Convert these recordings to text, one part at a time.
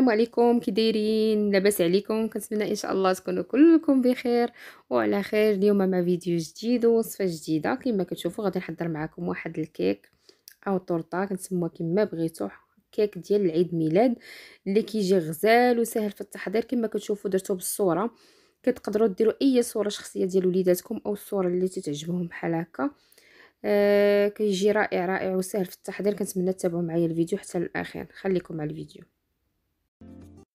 السلام عليكم كي دايرين لاباس عليكم كنتمنى ان شاء الله تكونوا كلكم بخير وعلى خير اليوم مع فيديو جديد ووصفه جديده كما كتشوفوا غادي نحضر معكم واحد الكيك او طورطه كنسموها كما بغيتو كيك ديال العيد ميلاد اللي كيجي غزال وسهل في التحضير كما كتشوفوا درتو بالصوره كتقدروا ديروا اي صوره شخصيه ديال وليداتكم او الصوره اللي تتعجبهم بحال هكا آه كيجي رائع رائع وسهل في التحضير كنتمنى تتابعوا معايا الفيديو حتى الاخير خليكم مع الفيديو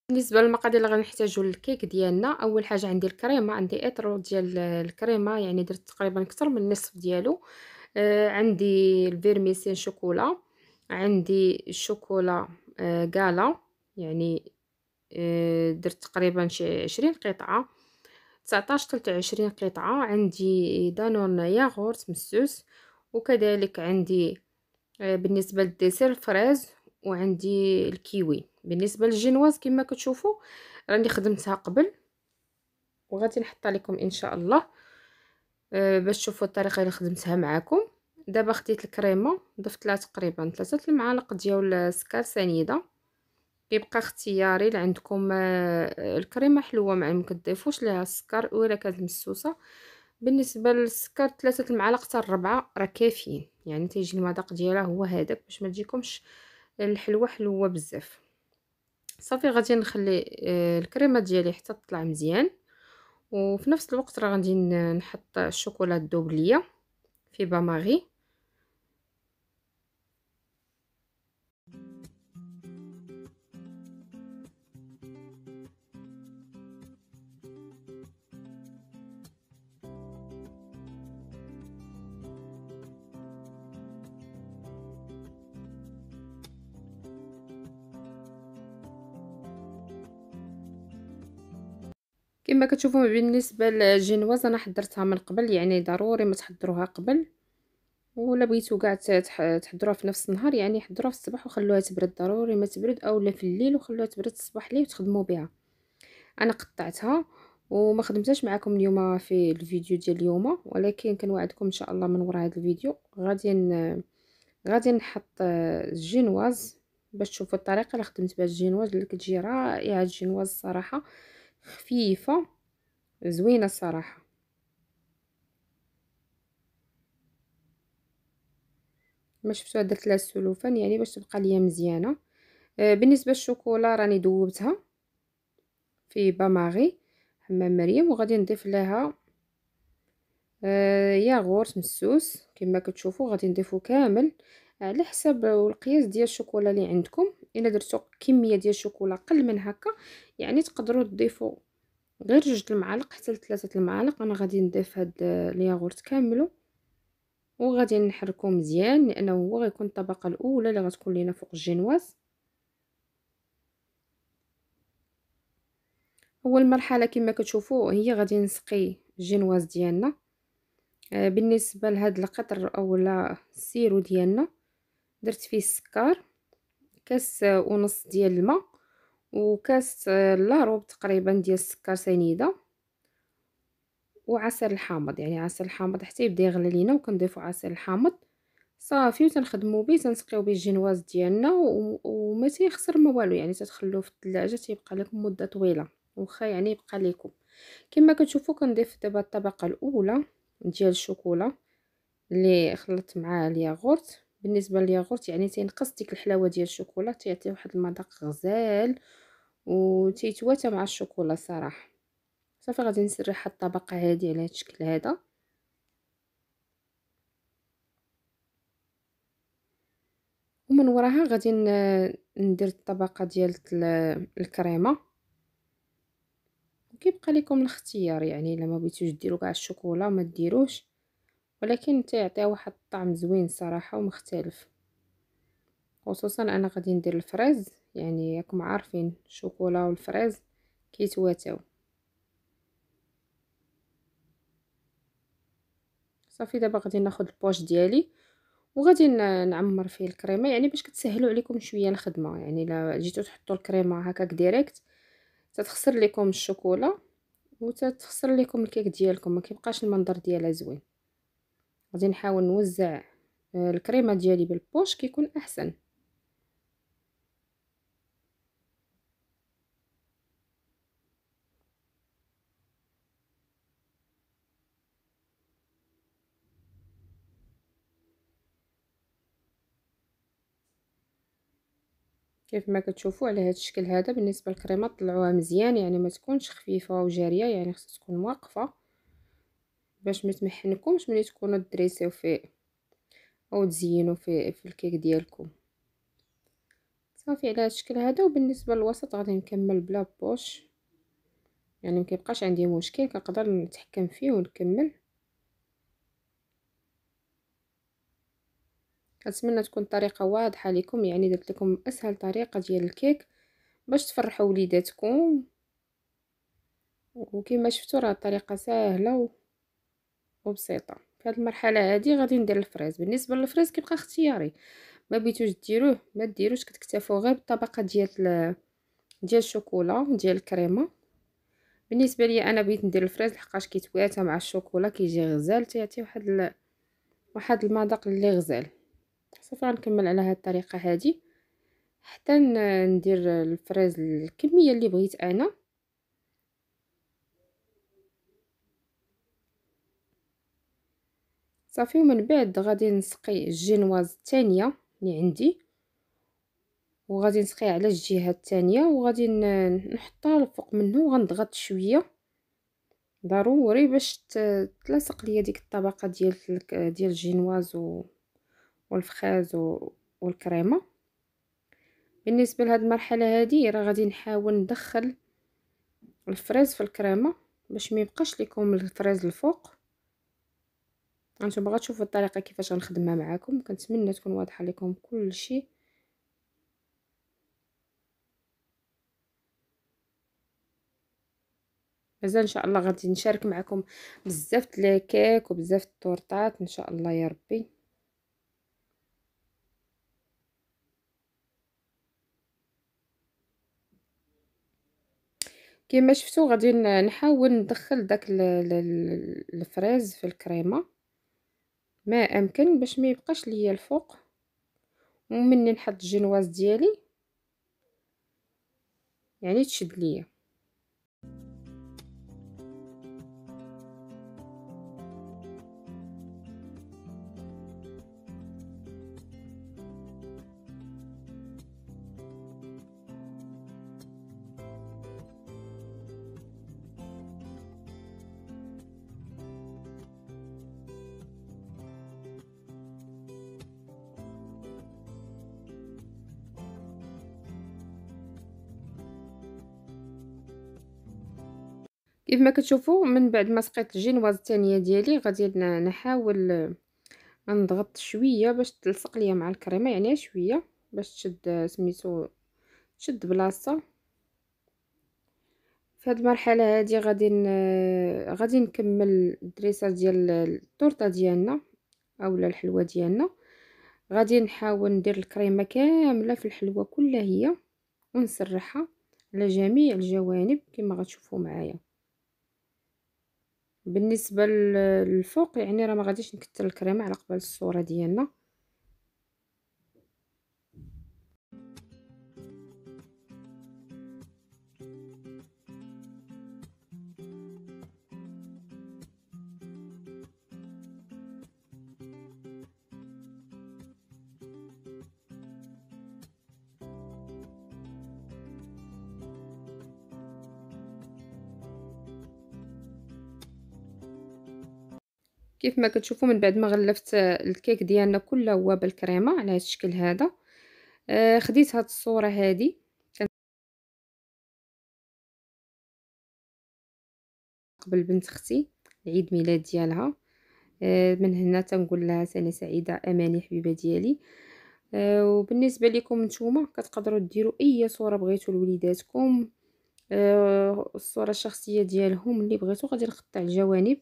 بالنسبه للمقادير اللي غنحتاجو للكيك ديالنا اول حاجه عندي الكريمه عندي اطرو ديال الكريمه يعني درت تقريبا اكثر من النصف ديالو آه عندي الفيرميسين شوكولا عندي الشوكولا آه يعني آه درت تقريبا شي 20 قطعه 19 حتى 20 قطعه عندي دانون ياغورت مسوس وكذلك عندي آه بالنسبه للديسير فريز وعندي الكيوي بالنسبه للجينواز كما كتشوفوا راني خدمتها قبل وغادي نحط لكم ان شاء الله آه، باش تشوفوا الطريقه اللي خدمتها معاكم دابا خديت الكريمه ضفت لها تقريبا ثلاثه المعالق ديال السكر سنيده كيبقى اختياري لعندكم آه، الكريمه حلوه مع ما كتضيفوش ليها السكر ولا كانت مسوسه بالنسبه للسكر ثلاثه المعالق حتى الربعه راه كافيين يعني تيجي المذاق ديالها هو هذاك باش ما تجيكمش الحلوه حلوه بزاف صافي غادي نخلي آه، الكريمه ديالي حتى تطلع مزيان وفي نفس الوقت راه غادي نحط الشوكولا الدوبليه في باماغي كما كتشوفوا بالنسبه للجينواز انا حضرتها من قبل يعني ضروري ما تحضروها قبل ولا بغيتو كاع تحضروها في نفس النهار يعني حضروها في الصباح وخلوها تبرد ضروري ما تبرد اولا في الليل وخلوها تبرد الصباح ليه وتخدموا بها انا قطعتها وما خدمتهاش معكم اليوم في الفيديو ديال اليوم ولكن كنوعدكم ان شاء الله من وراء هذا الفيديو غادي غادي نحط الجينواز باش تشوفوا الطريقه اللي خدمت بها الجينواز اللي كتجي رائعه الجينواز الصراحه خفيفه زوينه الصراحه ما شفتو درت لها سلوفان يعني باش تبقى ليا مزيانه آه، بالنسبه للشوكولا راني دوبتها في باماغي حمام مريم وغادي نضيف لها آه، ياغورت مسوس كما كتشوفوا غادي نضيفو كامل على حسب القياس ديال الشوكولا اللي عندكم الا درتو كميه ديال الشوكولا قل من هكا يعني تقدروا تضيفوا غير جوج المعالق حتى لثلاثه المعالق انا غادي نضيف هاد الياغورت كاملو وغادي نحركو مزيان لانه هو غيكون الطبقه الاولى اللي غتكون لينا فوق الجينواز اول مرحله كما كتشوفوا هي غادي نسقي الجينواز ديالنا آه، بالنسبه لهاد القطر اولا السيرو ديالنا درت فيه السكر كاس ونص ديال الماء وكاس لاروب تقريبا ديال السكر سنيده وعسل الحامض يعني عسل الحامض حتى يبدا يغلى لينا وكنضيفو عسل الحامض صافي وتنخدمو به تنسقيو به الجينواز ديالنا وما تيخسر ما والو يعني تتخلوه في الثلاجه تيبقى لكم مده طويله واخا يعني يبقى لكم كما كتشوفوا كنضيف دابا الطبقه الاولى ديال الشوكولا اللي خلطت معاه الياغورت بالنسبه للياغورت يعني تينقص ديك الحلاوه ديال الشوكولا تيعطي واحد المذاق غزال وتيتواتى مع الشوكولا صراحه صافي غادي نسرح واحد الطبقه هادي على هاد الشكل هذا ومن وراها غادي ندير الطبقه ديال الكريمه وكيبقى لكم الاختيار يعني الا ما بغيتوش ديروا كاع الشوكولا ما ديروش ولكن تيعطيها واحد الطعم زوين صراحه ومختلف خصوصا انا غادي ندير الفريز يعني راكم عارفين الشوكولا والفريز كيتواتاو صافي دابا غادي ناخذ البوش ديالي وغادي نعمر فيه الكريمه يعني باش كتسهلوا عليكم شويه الخدمه يعني الا جيتو تحطوا الكريمه هكاك ديريكت تتخسر لكم الشوكولا وتتخسر لكم الكيك ديالكم ما كيبقاش المنظر ديالها زوين غادي نحاول نوزع آه، الكريمه ديالي بالبوش كيكون احسن كيف ما كتشوفوا على هذا الشكل هذا بالنسبه للكريمه طلعوها مزيان يعني ما تكونش خفيفه وجاريه يعني خصها تكون واقفه باش ما تمحنكمش ملي تكونوا دريسيو فيه او تزينوا في في الكيك ديالكم صافي على هذا الشكل هذا وبالنسبه للوسط غادي نكمل بلا بوش يعني ما كيبقاش عندي مشكل كنقدر نتحكم فيه ونكمل كنتمنى تكون الطريقه واضحه لكم يعني درت لكم اسهل طريقه ديال الكيك باش تفرحوا وليداتكم وكما شفتوا راه الطريقه سهله وبسيطه في هذه المرحله هذه غادي ندير الفريز بالنسبه للفريز كيبقى اختياري ما بيتوش ديروه ما ديروش كتكتفوا غير بالطبقه ديال ديال الشوكولا ديال الكريمه بالنسبه لي انا بغيت ندير الفريز لحقاش كيتواتى مع الشوكولا كيجي غزال تيعطي واحد ال... واحد المذاق اللي غزال صافي غنكمل على هذه الطريقه هذه حتى ندير الفريز الكميه اللي بغيت انا صافي ومن بعد غادي نسقي الجينواز الثانيه اللي عندي وغادي نسقي على الجهه الثانيه وغادي نحطها الفوق منه وغنضغط شويه ضروري باش تلاصق ليا ديك الطبقه ديال ديال الجينواز و والفخاز و... والكريمه بالنسبه لهاد المرحله هذه راه غادي نحاول ندخل الفريز في الكريمه باش ما يبقاش لكم الفريز الفوق انتم باغا تشوفوا الطريقه كيفاش غنخدمها معاكم كنتمنى تكون واضحه لكم كل شيء مازال ان شاء الله غادي نشارك معكم بزاف د الكيك وبزاف التورطات ان شاء الله يا ربي كما شفتوا غادي نحاول ندخل داك الفريز في الكريمه ما امكن باش ما يبقاش ليا الفوق ومني نحط الجنواز ديالي يعني تشد ليا كيف ما كتشوفوا من بعد ما سقيت الجينواز الثانيه ديالي غادي نحاول آه، نضغط شويه باش تلصق ليا مع الكريمه يعني شويه باش تشد سميتو تشد بلاصه في هذه المرحله هذه غادي غادي نكمل الدريسات ديال التورته ديالنا اولا الحلوه ديالنا غادي نحاول ندير الكريمه كامله في الحلوه كلها هي ونسرحها على جميع الجوانب كما غتشوفوا معايا بالنسبه للفوق يعني راه ما غاديش نكثر الكريمه على قبل الصوره ديالنا كيف ما كتشوفوا من بعد ما غلفت الكيك ديالنا كله هو بالكريمه على هذا الشكل هذا آه، خديت هاد الصوره هذه قبل بنت اختي عيد ميلاد ديالها آه، من هنا تنقول لها سنه سعيده اماني حبيبه ديالي آه، وبالنسبه لكم نتوما كتقدروا ديروا اي صوره بغيتوا لوليداتكم الصوره الشخصيه ديالهم اللي بغيتو غادي نقطع الجوانب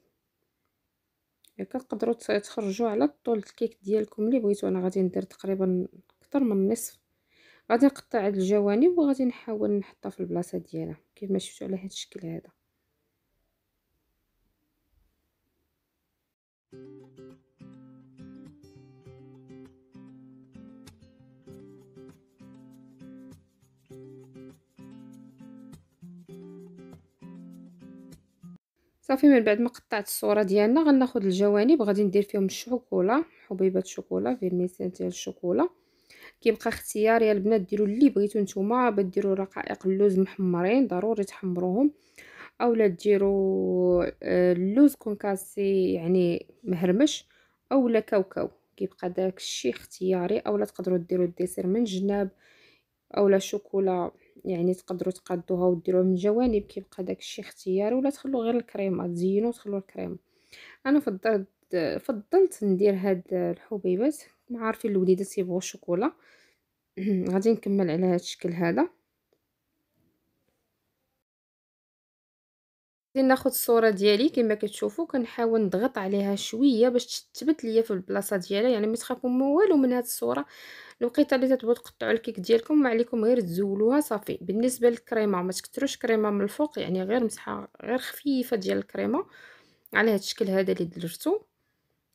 كتقدروا تخرجوا على طول الكيك ديالكم اللي بغيتو انا غادي ندير تقريبا اكثر من نصف غادي نقطع الجوانب وغادي نحاول نحطها في البلاصه ديالها ما شفتوا على هذا الشكل هذا صافي من بعد ما قطعت الصوره ديالنا غناخذ الجوانب غادي ندير فيهم الشوكولا حبيبات شوكولا فيرميسيل ديال الشوكولا كيبقى اختياري البنات ديروا اللي بغيتو نتوما بديروا رقائق اللوز محمرين ضروري تحمروهم اولا ديروا آه، اللوز كونكاسي يعني مهرمش اولا كاوكاو كيبقى داك الشيء اختياري اولا تقدروا ديروا الديسير من جناب اولا شوكولا يعني تقدروا تقادوها وديروها من الجوانب كيبقى داكشي اختياري ولا تخلو غير الكريمه تزينوا وتخلو الكريمه انا فضلت فضلت ندير هاد الحبيبات ما عارفين الوليدات يبغوا الشوكولا غادي نكمل على هاد الشكل هذا غادي ناخذ الصوره ديالي كما كتشوفوا كنحاول نضغط عليها شويه باش تثبت ليا في البلاصه ديالها يعني ما تخافوا ما والو من هاد الصوره الوقيته اللي تبغوا تقطعوا الكيك ديالكم ما عليكم غير تزولوها صافي بالنسبه للكريمه ما تكثروش كريمه من الفوق يعني غير مسحه غير خفيفه ديال الكريمه على هاد الشكل هذا اللي درتو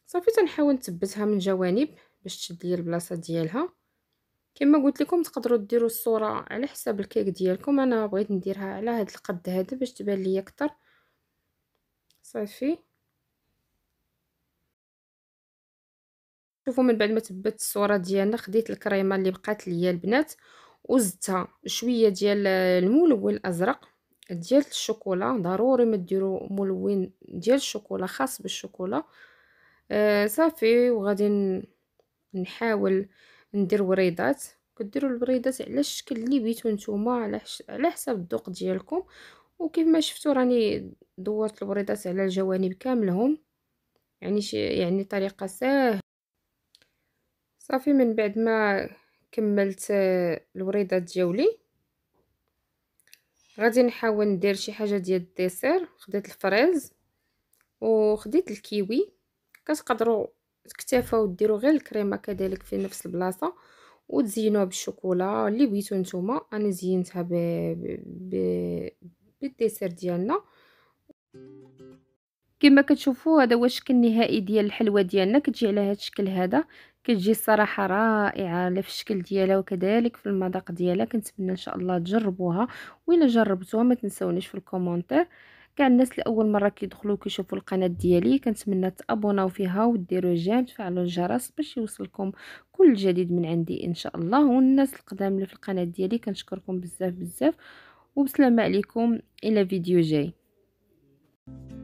صافي تنحاول نثبتها من جوانب باش تشد ليا البلاصه ديالها كما قلت لكم تقدروا ديروا الصوره على حساب الكيك ديالكم انا بغيت نديرها على هاد القد هذا باش تبان ليا اكثر صافي شوفوا من بعد ما تبت الصوره ديالنا خديت الكريمه اللي بقات ليا البنات وزدتها شويه ديال الملون الازرق ديال الشوكولا ضروري ما ديروا ملون ديال الشوكولا خاص بالشوكولا آه صافي وغادي نحاول ندير وريضات كديروا البريدات على الشكل اللي بيتو نتوما على حسب الذوق ديالكم وكيف ما شفتوا راني دورت الوريضات على الجوانب كاملهم يعني شي يعني طريقه ساهله صافي من بعد ما كملت آه، الوريدات ديالي غادي نحاول ندير شي حاجه ديال الديسير خديت الفريز وخديت الكيوي كتقدروا تكتفوا ديروا غير الكريمه كذلك في نفس البلاصه وتزينوها بالشوكولا اللي بغيتو نتوما انا زينتها ب... ب... للديسير ديالنا كما كتشوفوا هذا هو الشكل النهائي ديال الحلوه ديالنا كتجي على هذا الشكل هذا كتجي الصراحه رائعه لا في الشكل ديالها وكذلك في المذاق ديالها كنتمنى ان شاء الله تجربوها والا جربتوها ما تنساونيش في الكومونتير كاع الناس لاول مره كيدخلوا كيشوفوا القناه ديالي كنتمنى تابوناو فيها وديروا جيم تفعلوا الجرس باش يوصلكم كل جديد من عندي ان شاء الله والناس القدام اللي في القناه ديالي كنشكركم بزاف بزاف وبسلامة عليكم إلى فيديو جاي